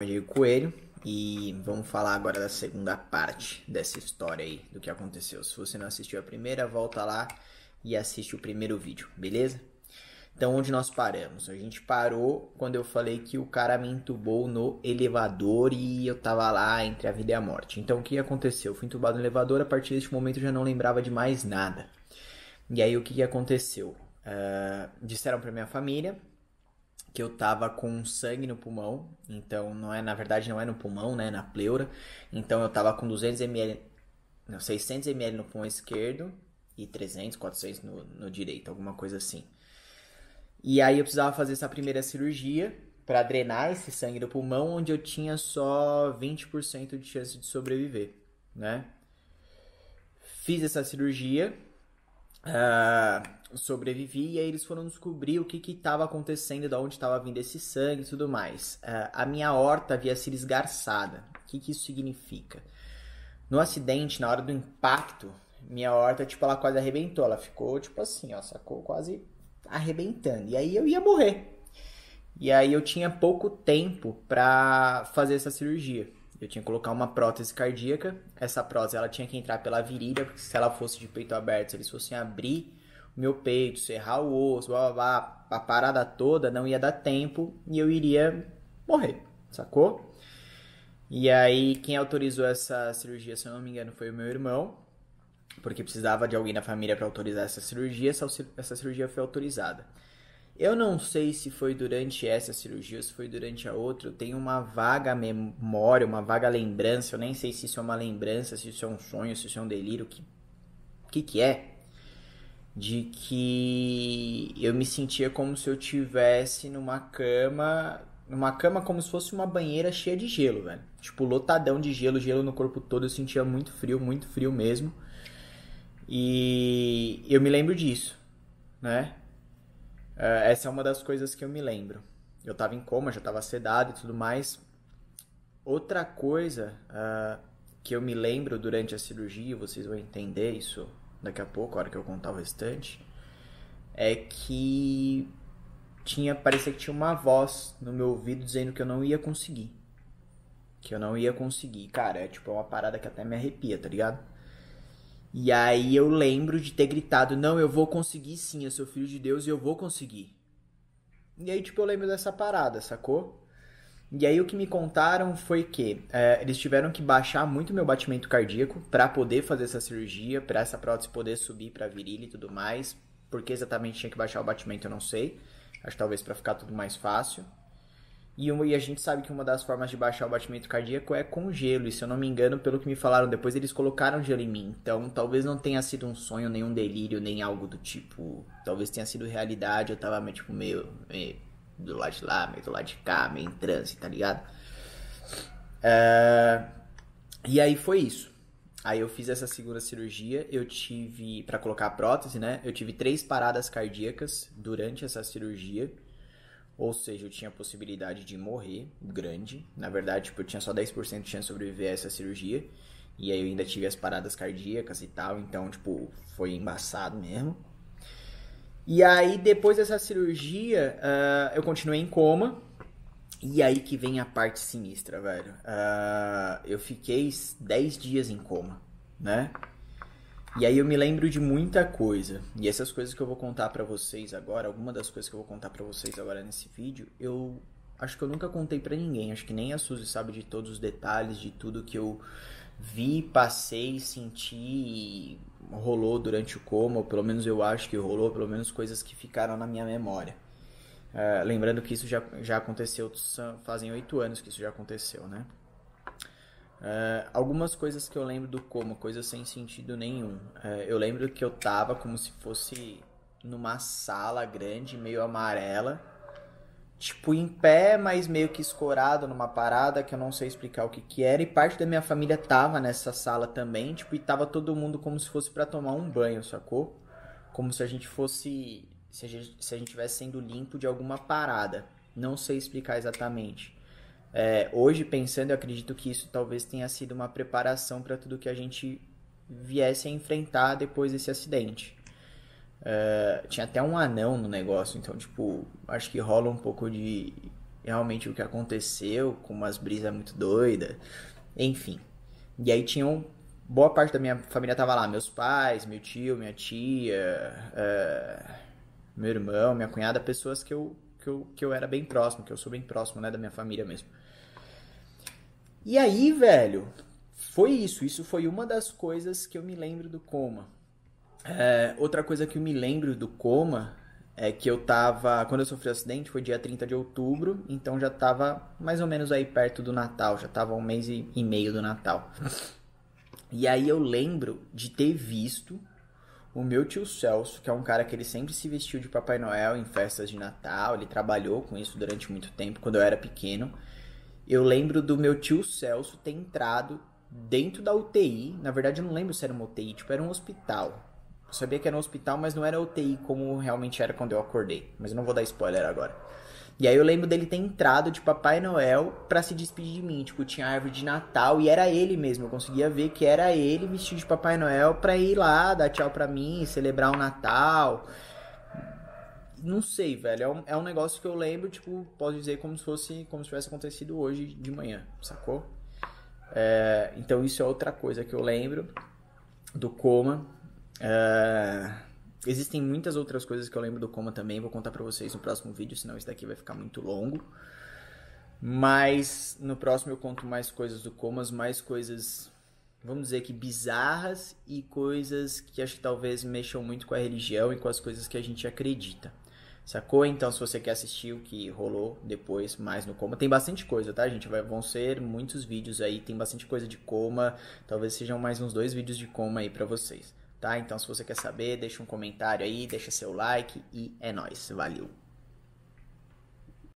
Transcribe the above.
Diego Coelho e vamos falar agora da segunda parte dessa história aí, do que aconteceu. Se você não assistiu a primeira, volta lá e assiste o primeiro vídeo, beleza? Então, onde nós paramos? A gente parou quando eu falei que o cara me entubou no elevador e eu tava lá entre a vida e a morte. Então, o que aconteceu? Eu fui entubado no elevador, a partir deste momento eu já não lembrava de mais nada. E aí, o que aconteceu? Uh, disseram pra minha família, que eu tava com sangue no pulmão, então não é, na verdade não é no pulmão, né, é na pleura. Então eu tava com 200 ml, não, 600 ml no pulmão esquerdo e 300, 400 no, no direito, alguma coisa assim. E aí eu precisava fazer essa primeira cirurgia para drenar esse sangue do pulmão, onde eu tinha só 20% de chance de sobreviver, né? Fiz essa cirurgia, uh, sobrevivi e aí eles foram descobrir o que estava acontecendo, de onde estava vindo esse sangue e tudo mais. Uh, a minha horta havia sido esgarçada. O que, que isso significa? No acidente, na hora do impacto, minha horta, tipo, ela quase arrebentou. Ela ficou, tipo assim, ó, sacou? Quase arrebentando. E aí eu ia morrer. E aí eu tinha pouco tempo para fazer essa cirurgia. Eu tinha que colocar uma prótese cardíaca. Essa prótese ela tinha que entrar pela virilha, porque se ela fosse de peito aberto, se eles fossem abrir o meu peito, serrar o osso, blá, blá, blá, a parada toda, não ia dar tempo e eu iria morrer, sacou? E aí quem autorizou essa cirurgia, se eu não me engano, foi o meu irmão, porque precisava de alguém na família para autorizar essa cirurgia, essa cirurgia foi autorizada. Eu não sei se foi durante essa cirurgia, se foi durante a outra. Eu tenho uma vaga memória, uma vaga lembrança. Eu nem sei se isso é uma lembrança, se isso é um sonho, se isso é um delírio. O que, que, que é? De que eu me sentia como se eu tivesse numa cama. Numa cama como se fosse uma banheira cheia de gelo, velho. Tipo, lotadão de gelo, gelo no corpo todo. Eu sentia muito frio, muito frio mesmo. E eu me lembro disso, né? Ah, essa é uma das coisas que eu me lembro. Eu estava em coma, já estava sedado e tudo mais. Outra coisa uh, que eu me lembro durante a cirurgia, vocês vão entender isso daqui a pouco, a hora que eu contar o restante, é que tinha parecia que tinha uma voz no meu ouvido dizendo que eu não ia conseguir. Que eu não ia conseguir. Cara, é tipo é uma parada que até me arrepia, tá ligado? E aí eu lembro de ter gritado: Não, eu vou conseguir sim, eu sou filho de Deus e eu vou conseguir. E aí, tipo, eu lembro dessa parada, sacou? E aí o que me contaram foi que é, eles tiveram que baixar muito meu batimento cardíaco para poder fazer essa cirurgia, para essa prótese poder subir para virilha e tudo mais. Porque exatamente tinha que baixar o batimento, eu não sei. Acho talvez para ficar tudo mais fácil. E, e a gente sabe que uma das formas de baixar o batimento cardíaco é com gelo. E se eu não me engano, pelo que me falaram depois, eles colocaram gelo em mim. Então talvez não tenha sido um sonho, nem um delírio, nem algo do tipo. Talvez tenha sido realidade. Eu tava tipo, meio, meio do lado de lá, meio do lado de cá, meio em transe, tá ligado? É, e aí foi isso. Aí eu fiz essa segunda cirurgia, eu tive, para colocar a prótese, né? Eu tive três paradas cardíacas durante essa cirurgia. Ou seja, eu tinha a possibilidade de morrer, grande. Na verdade, tipo, eu tinha só 10% de chance de sobreviver a essa cirurgia. E aí eu ainda tive as paradas cardíacas e tal, então, tipo, foi embaçado mesmo. E aí, depois dessa cirurgia, uh, eu continuei em coma. E aí que vem a parte sinistra, velho. Uh, eu fiquei 10 dias em coma, né? E aí eu me lembro de muita coisa. E essas coisas que eu vou contar para vocês agora, alguma das coisas que eu vou contar para vocês agora nesse vídeo, eu acho que eu nunca contei para ninguém. Acho que nem a Suzy sabe de todos os detalhes, de tudo que eu vi, passei, senti e rolou durante o coma, ou pelo menos eu acho que rolou, pelo menos coisas que ficaram na minha memória. Uh, lembrando que isso já, já aconteceu, fazem oito anos que isso já aconteceu, né? É, algumas coisas que eu lembro do como, coisas sem sentido nenhum. É, eu lembro que eu tava como se fosse numa sala grande, meio amarela. Tipo, em pé, mas meio que escorado numa parada que eu não sei explicar o que que era. E parte da minha família tava nessa sala também, tipo, e tava todo mundo como se fosse para tomar um banho, sacou? Como se a gente fosse. Se a gente, se a gente tivesse sendo limpo de alguma parada. Não sei explicar exatamente. É, hoje, pensando, eu acredito que isso talvez tenha sido uma preparação para tudo que a gente viesse a enfrentar depois desse acidente. É, tinha até um anão no negócio, então, tipo, acho que rola um pouco de realmente o que aconteceu, com umas brisas muito doidas, enfim. E aí tinham. Boa parte da minha família tava lá, meus pais, meu tio, minha tia, é, meu irmão, minha cunhada, pessoas que eu que eu, que eu era bem próximo, que eu sou bem próximo, né, da minha família mesmo. E aí, velho, foi isso. Isso foi uma das coisas que eu me lembro do coma. É, outra coisa que eu me lembro do coma é que eu tava. Quando eu sofri o acidente, foi dia 30 de outubro, então já tava mais ou menos aí perto do Natal, já tava um mês e meio do Natal. E aí eu lembro de ter visto o meu tio Celso, que é um cara que ele sempre se vestiu de Papai Noel em festas de Natal, ele trabalhou com isso durante muito tempo, quando eu era pequeno. Eu lembro do meu tio Celso ter entrado dentro da UTI. Na verdade, eu não lembro se era uma UTI, tipo, era um hospital. Eu sabia que era um hospital, mas não era UTI como realmente era quando eu acordei. Mas eu não vou dar spoiler agora. E aí eu lembro dele ter entrado de tipo, Papai Noel para se despedir de mim. Tipo, tinha árvore de Natal e era ele mesmo. Eu conseguia ver que era ele vestido de Papai Noel pra ir lá, dar tchau pra mim, celebrar o Natal. Não sei, velho. É um, é um negócio que eu lembro, tipo, posso dizer como se fosse como se tivesse acontecido hoje de manhã, sacou? É, então isso é outra coisa que eu lembro do coma. É Existem muitas outras coisas que eu lembro do Coma também, vou contar para vocês no próximo vídeo, senão esse daqui vai ficar muito longo. Mas no próximo eu conto mais coisas do coma, mais coisas, vamos dizer que bizarras e coisas que acho que talvez mexam muito com a religião e com as coisas que a gente acredita. Sacou? Então, se você quer assistir o que rolou depois mais no coma, tem bastante coisa, tá, gente? Vai, vão ser muitos vídeos aí, tem bastante coisa de coma, talvez sejam mais uns dois vídeos de coma aí para vocês tá? Então, se você quer saber, deixa um comentário aí, deixa seu like e é nós. Valeu.